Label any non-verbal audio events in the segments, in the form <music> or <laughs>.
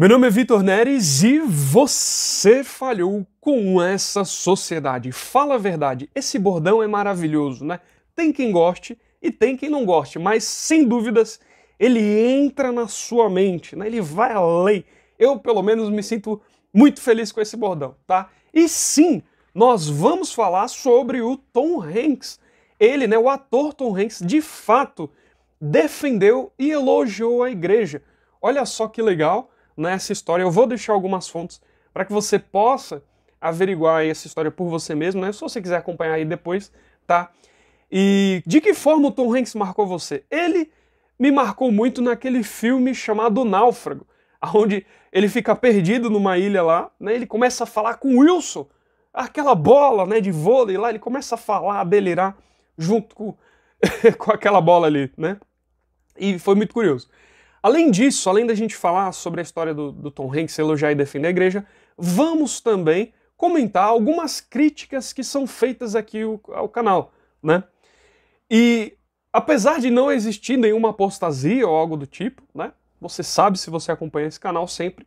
Meu nome é Vitor Neres e você falhou com essa sociedade. Fala a verdade, esse bordão é maravilhoso, né? Tem quem goste e tem quem não goste, mas sem dúvidas ele entra na sua mente, né? Ele vai além. Eu, pelo menos, me sinto muito feliz com esse bordão, tá? E sim, nós vamos falar sobre o Tom Hanks. Ele, né, o ator Tom Hanks, de fato defendeu e elogiou a igreja. Olha só que legal nessa história. Eu vou deixar algumas fontes para que você possa averiguar essa história por você mesmo, né? Se você quiser acompanhar aí depois, tá? E de que forma o Tom Hanks marcou você? Ele me marcou muito naquele filme chamado Náufrago, <laughs> onde ele fica perdido numa ilha lá, né? Ele começa a falar com Wilson, aquela bola, né, de vôlei lá, ele começa a falar, a delirar junto com, <laughs> com aquela bola ali, né? E foi muito curioso. Além disso, além da gente falar sobre a história do, do Tom Hanks, elogiar e defender a igreja, vamos também comentar algumas críticas que são feitas aqui ao, ao canal, né? E apesar de não existir nenhuma apostasia ou algo do tipo, né? Você sabe se você acompanha esse canal sempre.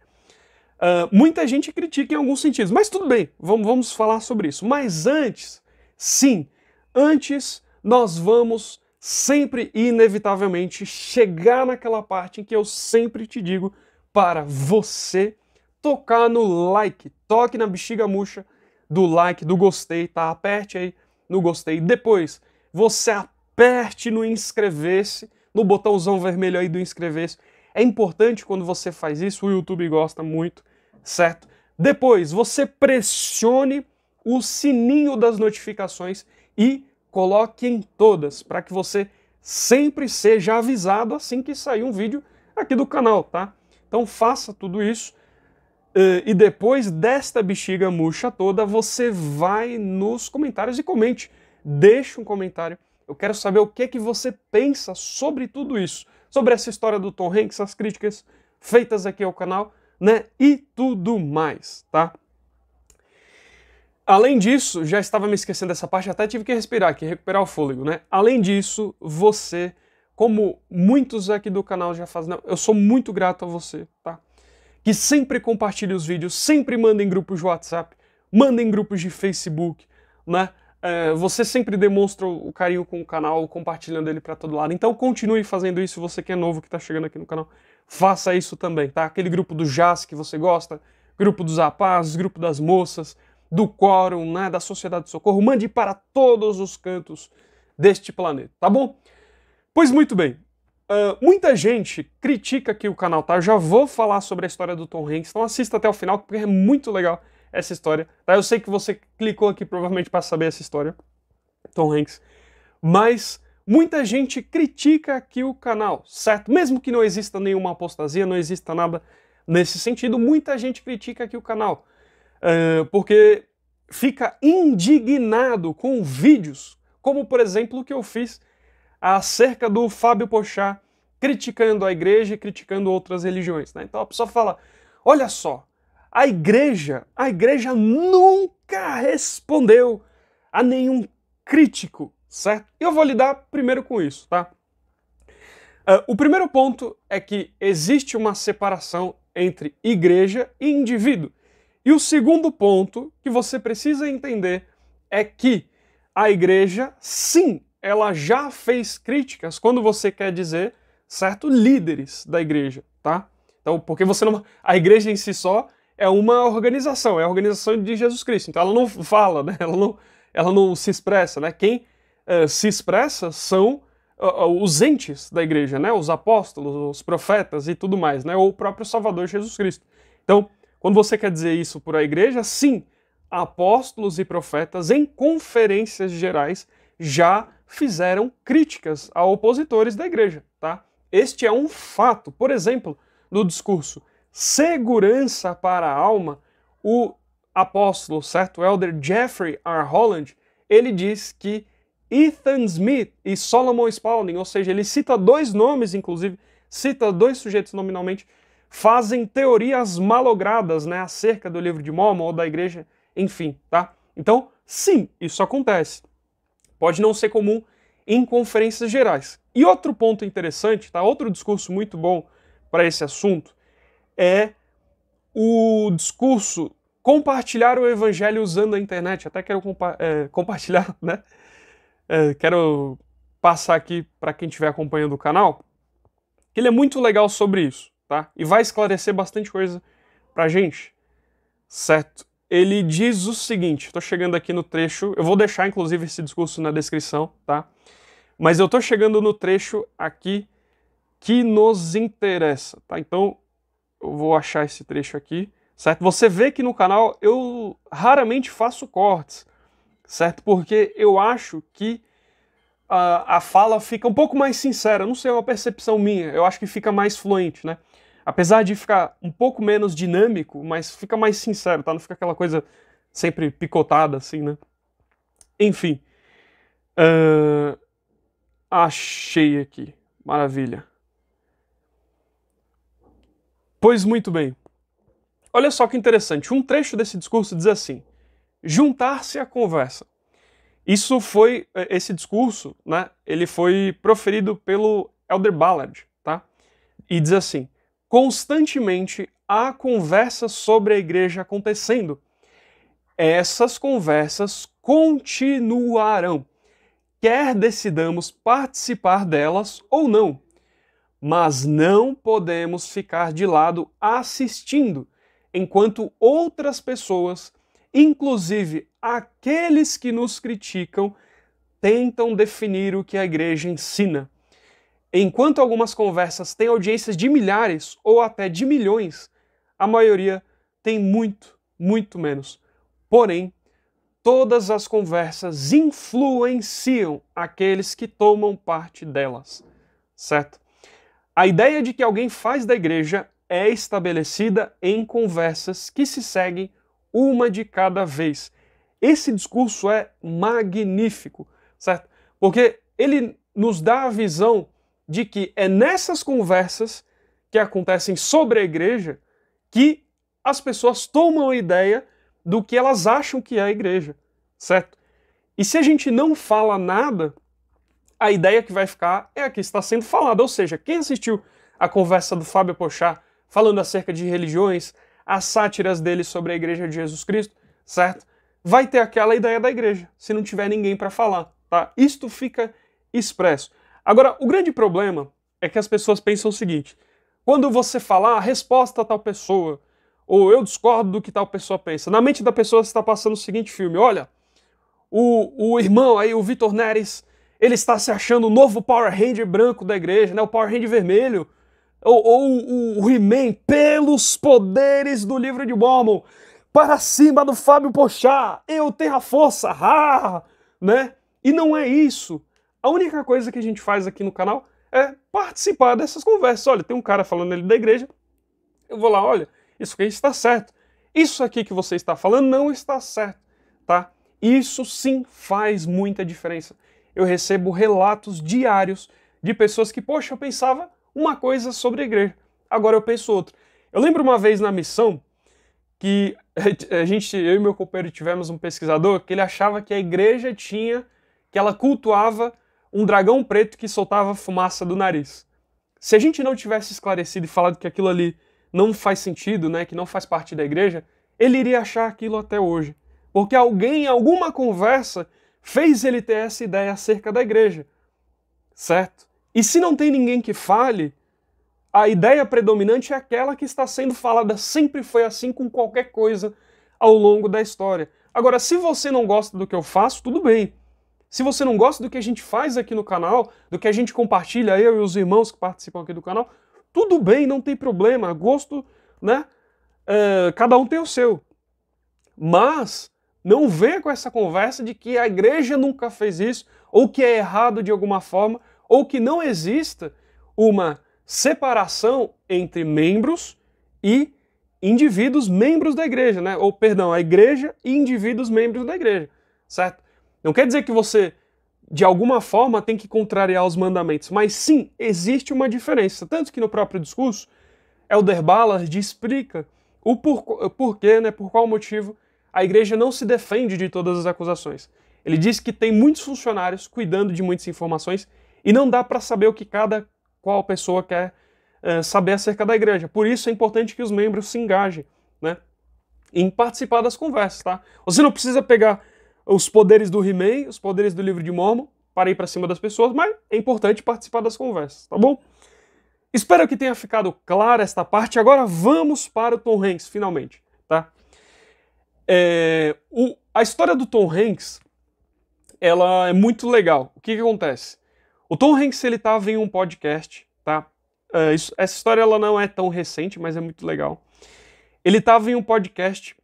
Uh, muita gente critica em alguns sentidos, mas tudo bem, vamos, vamos falar sobre isso. Mas antes, sim, antes nós vamos sempre e inevitavelmente chegar naquela parte em que eu sempre te digo para você tocar no like. Toque na bexiga murcha do like, do gostei, tá? Aperte aí no gostei. Depois, você aperte no inscrever-se, no botãozão vermelho aí do inscrever-se. É importante quando você faz isso, o YouTube gosta muito, certo? Depois, você pressione o sininho das notificações e coloque em todas, para que você sempre seja avisado assim que sair um vídeo aqui do canal, tá? Então faça tudo isso eh, e depois desta bexiga murcha toda, você vai nos comentários e comente. Deixe um comentário. Eu quero saber o que, que você pensa sobre tudo isso, sobre essa história do Tom Hanks, as críticas feitas aqui ao canal, né? E tudo mais, tá? Além disso, já estava me esquecendo dessa parte, até tive que respirar aqui, recuperar o fôlego, né? Além disso, você, como muitos aqui do canal já fazem, eu sou muito grato a você, tá? Que sempre compartilha os vídeos, sempre manda em grupos de WhatsApp, manda em grupos de Facebook, né? É, você sempre demonstra o carinho com o canal, compartilhando ele para todo lado. Então continue fazendo isso, você que é novo, que está chegando aqui no canal, faça isso também, tá? Aquele grupo do Jazz que você gosta, grupo dos rapazes, grupo das moças, do quórum, né, da Sociedade de Socorro, mande para todos os cantos deste planeta, tá bom? Pois muito bem, uh, muita gente critica que o canal tá, Eu já vou falar sobre a história do Tom Hanks, então assista até o final, porque é muito legal essa história, tá? Eu sei que você clicou aqui provavelmente para saber essa história, Tom Hanks, mas muita gente critica aqui o canal, certo? Mesmo que não exista nenhuma apostasia, não exista nada nesse sentido, muita gente critica aqui o canal, eh, porque fica indignado com vídeos, como por exemplo o que eu fiz acerca do Fábio Pochá criticando a igreja e criticando outras religiões. Né? Então a pessoa fala: olha só, a igreja, a igreja nunca respondeu a nenhum crítico, certo? Eu vou lidar primeiro com isso, tá? Uh, o primeiro ponto é que existe uma separação entre igreja e indivíduo. E o segundo ponto que você precisa entender é que a igreja, sim, ela já fez críticas quando você quer dizer certo líderes da igreja, tá? Então, porque você não a igreja em si só é uma organização, é a organização de Jesus Cristo. Então ela não fala, né? Ela não ela não se expressa, né? Quem uh, se expressa são uh, os entes da igreja, né? Os apóstolos, os profetas e tudo mais, né? Ou o próprio Salvador Jesus Cristo. Então, quando você quer dizer isso por a igreja, sim, apóstolos e profetas em conferências gerais já fizeram críticas a opositores da igreja, tá? Este é um fato. Por exemplo, no discurso Segurança para a Alma, o apóstolo, certo elder Jeffrey R. Holland, ele diz que Ethan Smith e Solomon Spaulding, ou seja, ele cita dois nomes, inclusive, cita dois sujeitos nominalmente, fazem teorias malogradas né, acerca do livro de Mormon ou da igreja, enfim, tá? Então, sim, isso acontece. Pode não ser comum em conferências gerais. E outro ponto interessante, tá? Outro discurso muito bom para esse assunto é o discurso compartilhar o evangelho usando a internet. Até quero compa é, compartilhar, <laughs> né? É, quero passar aqui para quem estiver acompanhando o canal, que ele é muito legal sobre isso tá? E vai esclarecer bastante coisa pra gente, certo? Ele diz o seguinte, tô chegando aqui no trecho, eu vou deixar inclusive esse discurso na descrição, tá? Mas eu tô chegando no trecho aqui que nos interessa, tá? Então, eu vou achar esse trecho aqui, certo? Você vê que no canal eu raramente faço cortes, certo? Porque eu acho que a, a fala fica um pouco mais sincera, não sei, é uma percepção minha, eu acho que fica mais fluente, né? apesar de ficar um pouco menos dinâmico, mas fica mais sincero, tá? Não fica aquela coisa sempre picotada assim, né? Enfim. Uh, achei aqui. Maravilha. Pois muito bem. Olha só que interessante. Um trecho desse discurso diz assim: juntar-se à conversa. Isso foi eh, esse discurso, né? Ele foi proferido pelo Elder Ballard, tá? E diz assim: constantemente há conversas sobre a igreja acontecendo. Essas conversas continuarão, quer decidamos participar delas ou não. Mas não podemos ficar de lado assistindo, enquanto outras pessoas, inclusive aqueles que nos criticam, tentam definir o que a igreja ensina. Enquanto algumas conversas têm audiências de milhares ou até de milhões, a maioria tem muito, muito menos. Porém, todas as conversas influenciam aqueles que tomam parte delas, certo? A ideia de que alguém faz da igreja é estabelecida em conversas que se seguem uma de cada vez. Esse discurso é magnífico, certo? Porque ele nos dá a visão de que é nessas conversas que acontecem sobre a igreja que as pessoas tomam a ideia do que elas acham que é a igreja, certo? E se a gente não fala nada, a ideia que vai ficar é a que está sendo falada. Ou seja, quem assistiu a conversa do Fábio Pochá falando acerca de religiões, as sátiras dele sobre a igreja de Jesus Cristo, certo? Vai ter aquela ideia da igreja, se não tiver ninguém para falar, tá? Isto fica expresso. Agora, o grande problema é que as pessoas pensam o seguinte: quando você falar ah, a resposta a tal pessoa, ou eu discordo do que tal pessoa pensa, na mente da pessoa está passando o seguinte filme: olha, o, o irmão aí, o Vitor Neres, ele está se achando o novo Power Ranger branco da igreja, né, o Power Ranger vermelho, ou, ou o He-Man, pelos poderes do livro de Mormon, para cima do Fábio Pochá, eu tenho a força, ah, <laughs> né? E não é isso. A única coisa que a gente faz aqui no canal é participar dessas conversas. Olha, tem um cara falando ali da igreja, eu vou lá, olha, isso aqui está certo. Isso aqui que você está falando não está certo, tá? Isso sim faz muita diferença. Eu recebo relatos diários de pessoas que, poxa, eu pensava uma coisa sobre a igreja, agora eu penso outra. Eu lembro uma vez na missão que <laughs> a gente, eu e meu companheiro tivemos um pesquisador que ele achava que a igreja tinha, que ela cultuava um dragão preto que soltava fumaça do nariz. Se a gente não tivesse esclarecido e falado que aquilo ali não faz sentido, né, que não faz parte da igreja, ele iria achar aquilo até hoje. Porque alguém, em alguma conversa, fez ele ter essa ideia acerca da igreja. Certo? E se não tem ninguém que fale, a ideia predominante é aquela que está sendo falada, sempre foi assim com qualquer coisa ao longo da história. Agora, se você não gosta do que eu faço, tudo bem. Se você não gosta do que a gente faz aqui no canal, do que a gente compartilha, eu e os irmãos que participam aqui do canal, tudo bem, não tem problema, gosto, né? É, cada um tem o seu. Mas não venha com essa conversa de que a igreja nunca fez isso, ou que é errado de alguma forma, ou que não exista uma separação entre membros e indivíduos membros da igreja, né? Ou perdão, a igreja e indivíduos membros da igreja, certo? Não quer dizer que você, de alguma forma, tem que contrariar os mandamentos, mas sim, existe uma diferença. Tanto que no próprio discurso, Elder Ballard explica o por, porquê, né, por qual motivo, a igreja não se defende de todas as acusações. Ele diz que tem muitos funcionários cuidando de muitas informações e não dá para saber o que cada qual pessoa quer uh, saber acerca da igreja. Por isso é importante que os membros se engajem, né? Em participar das conversas, tá? Você não precisa pegar os poderes do He-Man, os poderes do livro de Mormon, para ir para cima das pessoas, mas é importante participar das conversas, tá bom? Espero que tenha ficado clara esta parte. Agora vamos para o Tom Hanks, finalmente, tá? É, o, a história do Tom Hanks, ela é muito legal. O que, que acontece? O Tom Hanks, ele estava em um podcast, tá? É, isso, essa história, ela não é tão recente, mas é muito legal. Ele estava em um podcast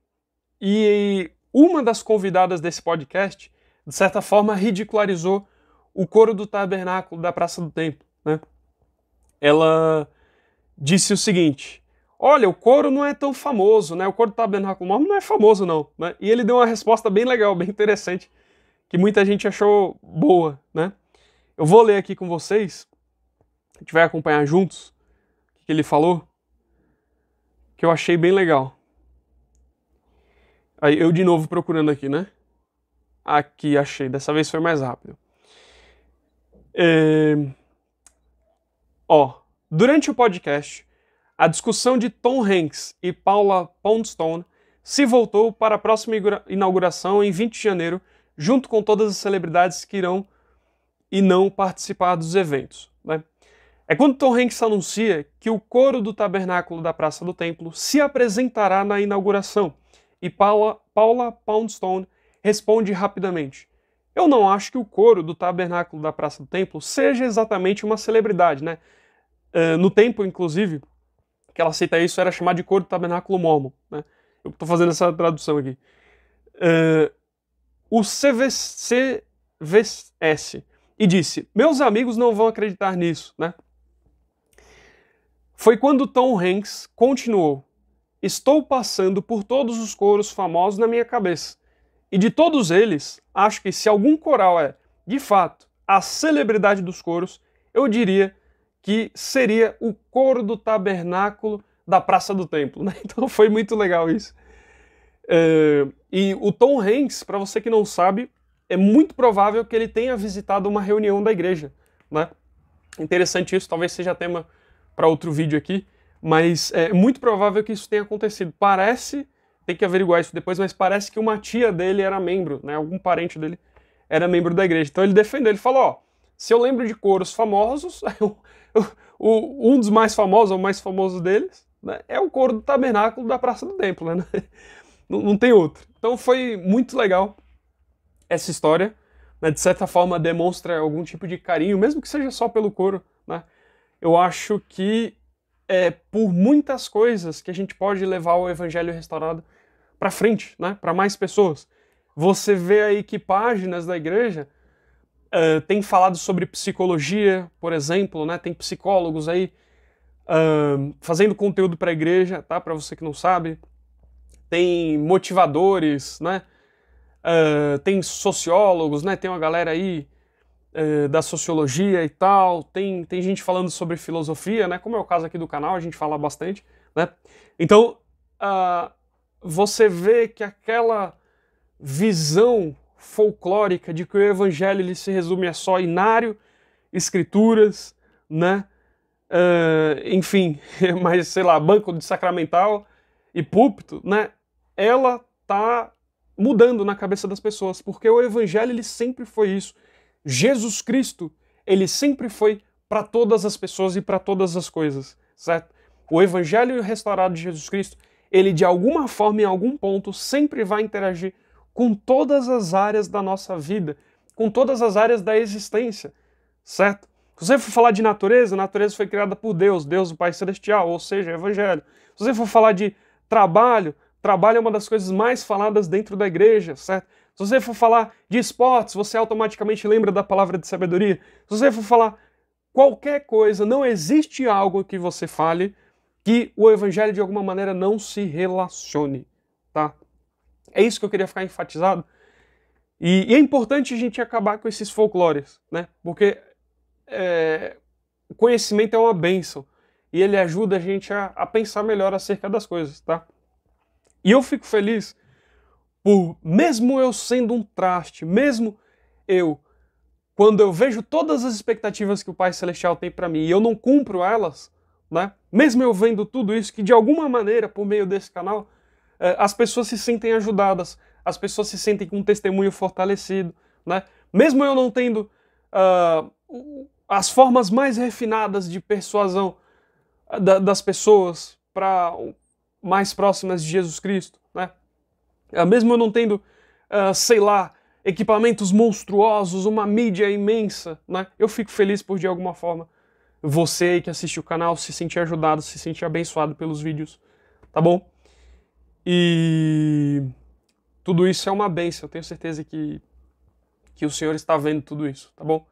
e uma das convidadas desse podcast, de certa forma, ridicularizou o coro do tabernáculo da Praça do Templo. Né? Ela disse o seguinte: Olha, o coro não é tão famoso, né? O coro do tabernáculo mormon não é famoso, não. Né? E ele deu uma resposta bem legal, bem interessante, que muita gente achou boa, né? Eu vou ler aqui com vocês, a gente vai acompanhar juntos o que ele falou, que eu achei bem legal. Aí eu de novo procurando aqui, né? Aqui achei, dessa vez foi mais rápido. É... Ó, durante o podcast, a discussão de Tom Hanks e Paula Poundstone se voltou para a próxima inauguração em 20 de janeiro, junto com todas as celebridades que irão e não participar dos eventos. Né? É quando Tom Hanks anuncia que o coro do tabernáculo da Praça do Templo se apresentará na inauguração e Paula, Paula Poundstone responde rapidamente. Eu não acho que o coro do tabernáculo da Praça do Templo seja exatamente uma celebridade, né? Uh, no tempo, inclusive, que ela aceita isso, era chamado de coro do tabernáculo Momo. né? Eu estou fazendo essa tradução aqui. Uh, o CVC, CVS e disse: Meus amigos não vão acreditar nisso, né? Foi quando Tom Hanks continuou: Estou passando por todos os coros famosos na minha cabeça. E de todos eles, acho que se algum coral é, de fato, a celebridade dos coros, eu diria que seria o coro do tabernáculo da Praça do Templo. Né? <laughs> Então foi muito legal isso. É... e o Tom Hanks, para você que não sabe, é muito provável que ele tenha visitado uma reunião da igreja. Né? Interessante isso, talvez seja tema para outro vídeo aqui. Mas é muito provável que isso tenha acontecido. Parece, tem que averiguar isso depois, mas parece que uma tia dele era membro, né? Algum parente dele era membro da igreja. Então ele defendeu, ele falou, ó, se eu lembro de coros famosos, <laughs> um dos mais famosos, ou mais famoso deles, né, é o coro do tabernáculo da Praça do Templo, né? <laughs> Não, não tem outro. Então foi muito legal essa história, né, de certa forma demonstra algum tipo de carinho, mesmo que seja só pelo coro, né? Eu acho que é, por muitas coisas que a gente pode levar o Evangelho restaurado para frente, né? para mais pessoas. Você vê aí que páginas da igreja uh, tem falado sobre psicologia, por exemplo, né? tem psicólogos aí uh, fazendo conteúdo para a igreja, tá? para você que não sabe. Tem motivadores, né? Uh, tem sociólogos, né? tem uma galera aí é, da sociologia e tal, tem, tem gente falando sobre filosofia, né? Como é o caso aqui do canal, a gente fala bastante, né? Então, uh, você vê que aquela visão folclórica de que o evangelho ele se resume a só inário, escrituras, né? Uh, enfim, <laughs> mas sei lá, banco de sacramental e púlpito, né? Ela tá mudando na cabeça das pessoas, porque o evangelho ele sempre foi isso. Jesus Cristo, ele sempre foi para todas as pessoas e para todas as coisas, certo? O evangelho restaurado de Jesus Cristo, ele de alguma forma, em algum ponto, sempre vai interagir com todas as áreas da nossa vida, com todas as áreas da existência, certo? Se você for falar de natureza, a natureza foi criada por Deus, Deus o Pai Celestial, ou seja, Evangelho. Se você for falar de trabalho, trabalho é uma das coisas mais faladas dentro da igreja, certo? Se você for falar de esportes, você automaticamente lembra da palavra de sabedoria. Se você for falar qualquer coisa, não existe algo que você fale que o evangelho de alguma maneira não se relacione, tá? É isso que eu queria ficar enfatizado. E, e é importante a gente acabar com esses folclores, né? Porque é, conhecimento é uma bênção e ele ajuda a gente a, a pensar melhor acerca das coisas, tá? E eu fico feliz por mesmo eu sendo um traste, mesmo eu, quando eu vejo todas as expectativas que o Pai Celestial tem para mim e eu não cumpro elas, né? Mesmo eu vendo tudo isso, que de alguma maneira, por meio desse canal, eh, as pessoas se sentem ajudadas, as pessoas se sentem com um testemunho fortalecido, né? Mesmo eu não tendo uh, as formas mais refinadas de persuasão ah, das pessoas para mais próximas de Jesus Cristo, né? Ah, mesmo eu não tendo, uh, sei lá, equipamentos monstruosos, uma mídia imensa, né? Eu fico feliz por de alguma forma você que assiste o canal se sentir ajudado, se sentir abençoado pelos vídeos, tá bom? E tudo isso é uma benção, eu tenho certeza que que o Senhor está vendo tudo isso, tá bom?